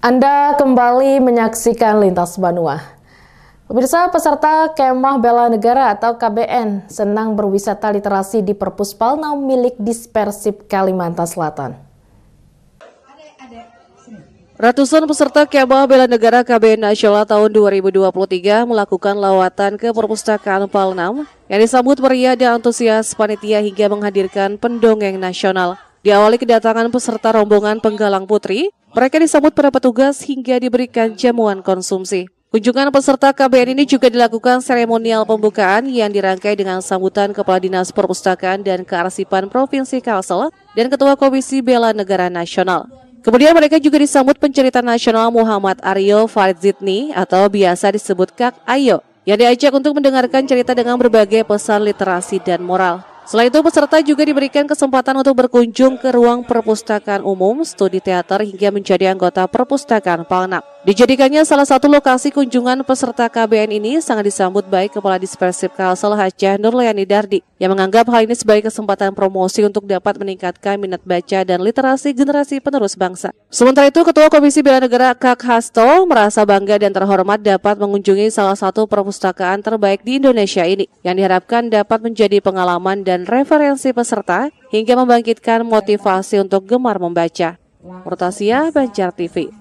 Anda kembali menyaksikan Lintas Banua. Pemirsa peserta Kemah Bela Negara atau KBN senang berwisata literasi di perpustakaan Palnau milik Dispersip Kalimantan Selatan. Ratusan peserta Kemah Bela Negara KBN Nasional tahun 2023 melakukan lawatan ke Perpustakaan Palnam yang disambut meriah dan antusias panitia hingga menghadirkan pendongeng nasional. Diawali kedatangan peserta rombongan penggalang putri, mereka disambut para petugas hingga diberikan jamuan konsumsi. Kunjungan peserta KBN ini juga dilakukan seremonial pembukaan yang dirangkai dengan sambutan Kepala Dinas Perpustakaan dan Kearsipan Provinsi Kalsel dan Ketua Komisi Bela Negara Nasional. Kemudian mereka juga disambut pencerita nasional Muhammad Aryo Farid Zidni atau biasa disebut Kak Ayo yang diajak untuk mendengarkan cerita dengan berbagai pesan literasi dan moral. Selain itu, peserta juga diberikan kesempatan untuk berkunjung ke ruang perpustakaan umum, studi teater, hingga menjadi anggota perpustakaan Palnak. Dijadikannya salah satu lokasi kunjungan peserta KBN ini sangat disambut baik Kepala Dispersif Kalsel Hajah Nurlayani Dardik. Dardi yang menganggap hal ini sebagai kesempatan promosi untuk dapat meningkatkan minat baca dan literasi generasi penerus bangsa. Sementara itu, Ketua Komisi Bela Negara Kak Hasto merasa bangga dan terhormat dapat mengunjungi salah satu perpustakaan terbaik di Indonesia ini, yang diharapkan dapat menjadi pengalaman dan referensi peserta hingga membangkitkan motivasi untuk gemar membaca. Murtasia Banjar TV